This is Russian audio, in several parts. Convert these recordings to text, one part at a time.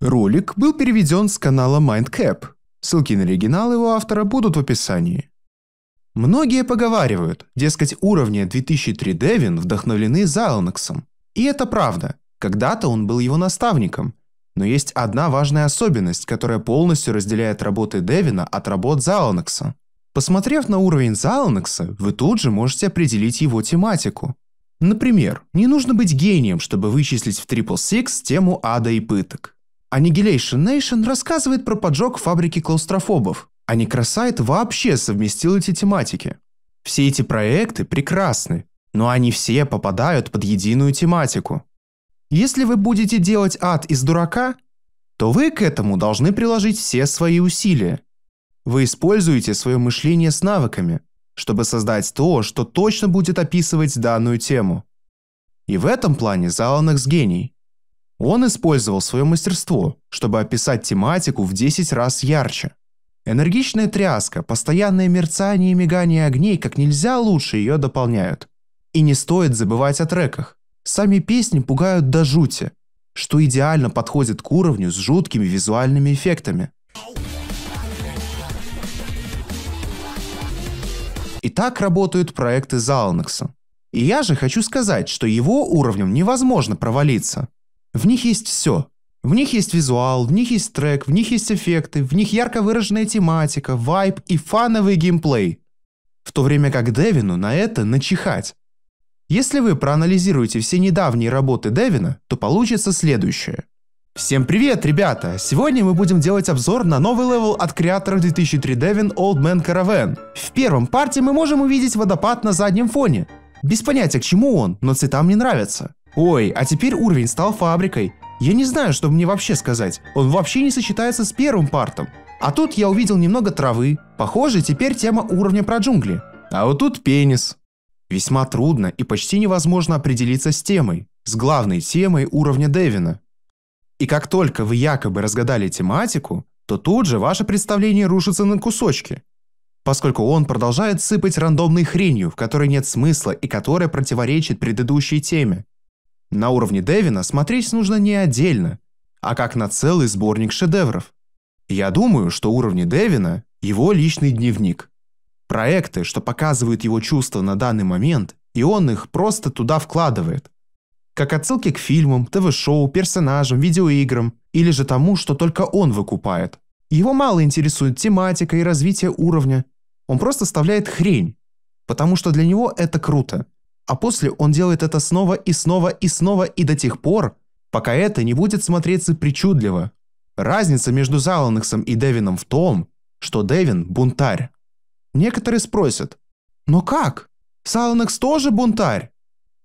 Ролик был переведен с канала MindCap. Ссылки на оригинал его автора будут в описании. Многие поговаривают, дескать уровни 2003 Девин вдохновлены Зайлнексом. И это правда, когда-то он был его наставником. Но есть одна важная особенность, которая полностью разделяет работы Девина от работ Зайлнекса. Посмотрев на уровень Зайлнекса, вы тут же можете определить его тематику. Например, не нужно быть гением, чтобы вычислить в Triple Six тему ада и пыток. Annihilation Nation рассказывает про поджог фабрики клаустрофобов, а Necrosite вообще совместил эти тематики. Все эти проекты прекрасны, но они все попадают под единую тематику. Если вы будете делать ад из дурака, то вы к этому должны приложить все свои усилия. Вы используете свое мышление с навыками, чтобы создать то, что точно будет описывать данную тему. И в этом плане Заланекс гений – он использовал свое мастерство, чтобы описать тематику в 10 раз ярче. Энергичная тряска, постоянное мерцание и мигание огней как нельзя лучше ее дополняют. И не стоит забывать о треках. Сами песни пугают до жути, что идеально подходит к уровню с жуткими визуальными эффектами. И так работают проекты Залнекса. И я же хочу сказать, что его уровнем невозможно провалиться. В них есть все. В них есть визуал, в них есть трек, в них есть эффекты, в них ярко выраженная тематика, вайб и фановый геймплей. В то время как Девину на это начихать. Если вы проанализируете все недавние работы Девина, то получится следующее. Всем привет, ребята! Сегодня мы будем делать обзор на новый левел от креаторов 2003 Devin Old Man Caravan. В первом партии мы можем увидеть водопад на заднем фоне. Без понятия, к чему он, но цветам не нравится. Ой, а теперь уровень стал фабрикой. Я не знаю, что мне вообще сказать. Он вообще не сочетается с первым партом. А тут я увидел немного травы. Похоже, теперь тема уровня про джунгли. А вот тут пенис. Весьма трудно и почти невозможно определиться с темой, с главной темой уровня Девина. И как только вы якобы разгадали тематику, то тут же ваше представление рушится на кусочки, поскольку он продолжает сыпать рандомной хренью, в которой нет смысла и которая противоречит предыдущей теме. На уровне Девина смотреть нужно не отдельно, а как на целый сборник шедевров. Я думаю, что уровни Девина – его личный дневник. Проекты, что показывают его чувства на данный момент, и он их просто туда вкладывает. Как отсылки к фильмам, ТВ-шоу, персонажам, видеоиграм или же тому, что только он выкупает. Его мало интересует тематика и развитие уровня. Он просто вставляет хрень, потому что для него это круто – а после он делает это снова и снова и снова и до тех пор, пока это не будет смотреться причудливо. Разница между Заланексом и Девином в том, что Девин – бунтарь. Некоторые спросят, но как? Саланекс тоже бунтарь?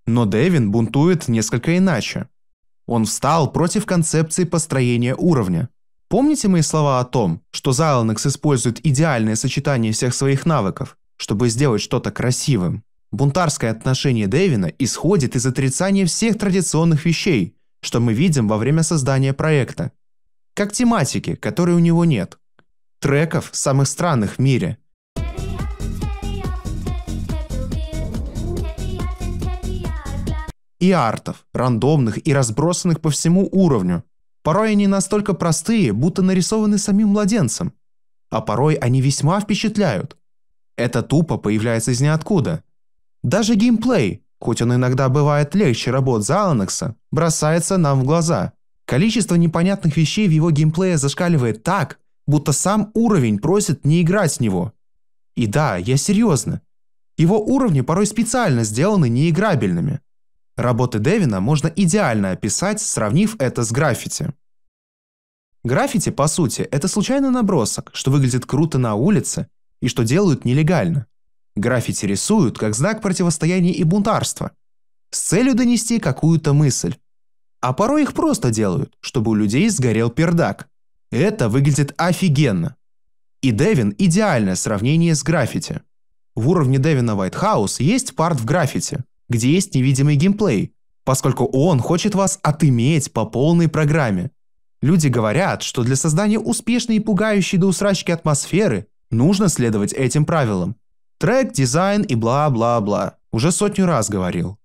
Но Дэвин бунтует несколько иначе. Он встал против концепции построения уровня. Помните мои слова о том, что Зайланекс использует идеальное сочетание всех своих навыков, чтобы сделать что-то красивым? Бунтарское отношение Дэвина исходит из отрицания всех традиционных вещей, что мы видим во время создания проекта. Как тематики, которой у него нет. Треков, самых странных в мире. И артов, рандомных и разбросанных по всему уровню. Порой они настолько простые, будто нарисованы самим младенцем. А порой они весьма впечатляют. Это тупо появляется из ниоткуда – даже геймплей, хоть он иногда бывает легче работ за Анекса, бросается нам в глаза. Количество непонятных вещей в его геймплее зашкаливает так, будто сам уровень просит не играть с него. И да, я серьезно. Его уровни порой специально сделаны неиграбельными. Работы Девина можно идеально описать, сравнив это с граффити. Граффити, по сути, это случайный набросок, что выглядит круто на улице и что делают нелегально. Граффити рисуют как знак противостояния и бунтарства, с целью донести какую-то мысль. А порой их просто делают, чтобы у людей сгорел пердак. Это выглядит офигенно. И Девин – идеальное сравнение с граффити. В уровне Девина Вайтхаус есть парт в граффити, где есть невидимый геймплей, поскольку он хочет вас отыметь по полной программе. Люди говорят, что для создания успешной и пугающей до усрачки атмосферы нужно следовать этим правилам. Трек, дизайн и бла-бла-бла. Уже сотню раз говорил.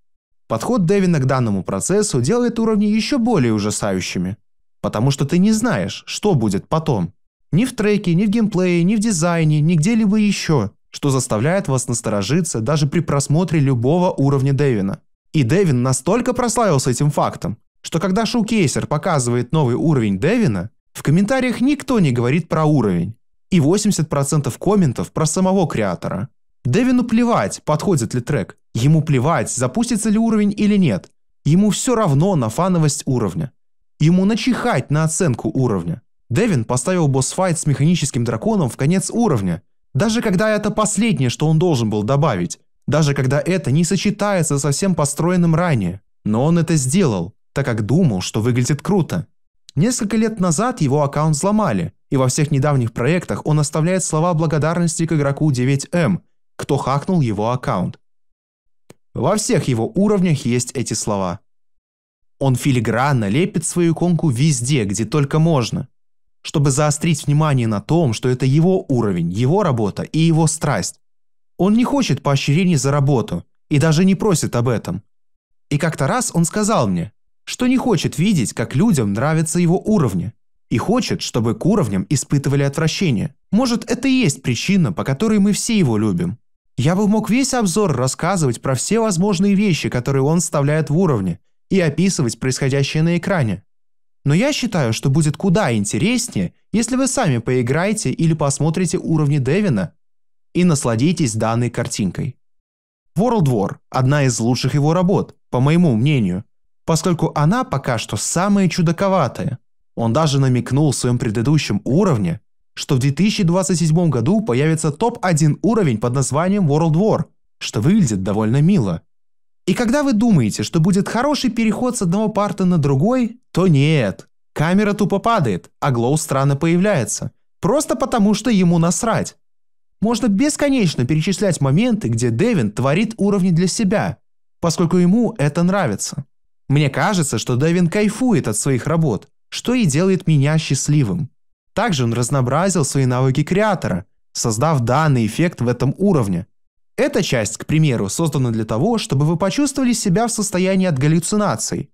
Подход Дэвина к данному процессу делает уровни еще более ужасающими. Потому что ты не знаешь, что будет потом. Ни в треке, ни в геймплее, ни в дизайне, ни где-либо еще, что заставляет вас насторожиться даже при просмотре любого уровня Дэвина. И Дэвин настолько прославился этим фактом, что когда шоукейсер показывает новый уровень Дэвина, в комментариях никто не говорит про уровень, и 80% комментов про самого креатора. Дэвину плевать, подходит ли трек. Ему плевать, запустится ли уровень или нет. Ему все равно на фановость уровня. Ему начихать на оценку уровня. Дэвин поставил босс-файт с механическим драконом в конец уровня. Даже когда это последнее, что он должен был добавить. Даже когда это не сочетается со всем построенным ранее. Но он это сделал, так как думал, что выглядит круто. Несколько лет назад его аккаунт взломали, и во всех недавних проектах он оставляет слова благодарности к игроку 9М, кто хакнул его аккаунт. Во всех его уровнях есть эти слова. Он филигранно лепит свою иконку везде, где только можно, чтобы заострить внимание на том, что это его уровень, его работа и его страсть. Он не хочет поощрений за работу и даже не просит об этом. И как-то раз он сказал мне, что не хочет видеть, как людям нравятся его уровни, и хочет, чтобы к уровням испытывали отвращение. Может, это и есть причина, по которой мы все его любим. Я бы мог весь обзор рассказывать про все возможные вещи, которые он вставляет в уровни, и описывать происходящее на экране. Но я считаю, что будет куда интереснее, если вы сами поиграете или посмотрите уровни Девина и насладитесь данной картинкой. World War – одна из лучших его работ, по моему мнению, поскольку она пока что самая чудаковатая. Он даже намекнул в своем предыдущем уровне, что в 2027 году появится топ-1 уровень под названием World War, что выглядит довольно мило. И когда вы думаете, что будет хороший переход с одного парта на другой, то нет. Камера тупо падает, а Глоу странно появляется. Просто потому, что ему насрать. Можно бесконечно перечислять моменты, где Дэвин творит уровни для себя, поскольку ему это нравится. Мне кажется, что Дэвин кайфует от своих работ, что и делает меня счастливым. Также он разнообразил свои навыки креатора, создав данный эффект в этом уровне. Эта часть, к примеру, создана для того, чтобы вы почувствовали себя в состоянии от галлюцинаций.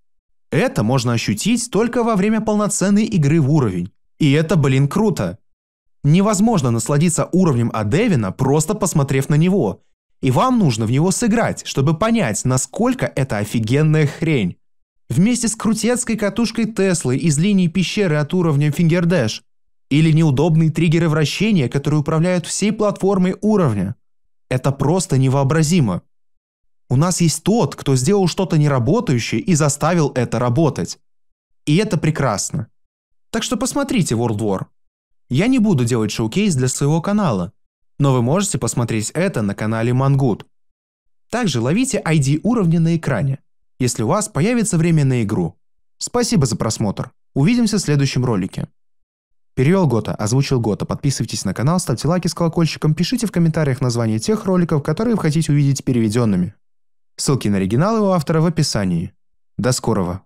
Это можно ощутить только во время полноценной игры в уровень. И это, блин, круто. Невозможно насладиться уровнем Адевина, просто посмотрев на него. И вам нужно в него сыграть, чтобы понять, насколько это офигенная хрень. Вместе с крутецкой катушкой Теслы из линии пещеры от уровня Фингердэш или неудобные триггеры вращения, которые управляют всей платформой уровня. Это просто невообразимо. У нас есть тот, кто сделал что-то неработающее и заставил это работать. И это прекрасно. Так что посмотрите World War. Я не буду делать шоу-кейс для своего канала, но вы можете посмотреть это на канале Мангут. Также ловите ID уровня на экране, если у вас появится время на игру. Спасибо за просмотр. Увидимся в следующем ролике. Перевел Гота, озвучил Гота. Подписывайтесь на канал, ставьте лайки с колокольчиком, пишите в комментариях название тех роликов, которые вы хотите увидеть переведенными. Ссылки на оригинал его автора в описании. До скорого!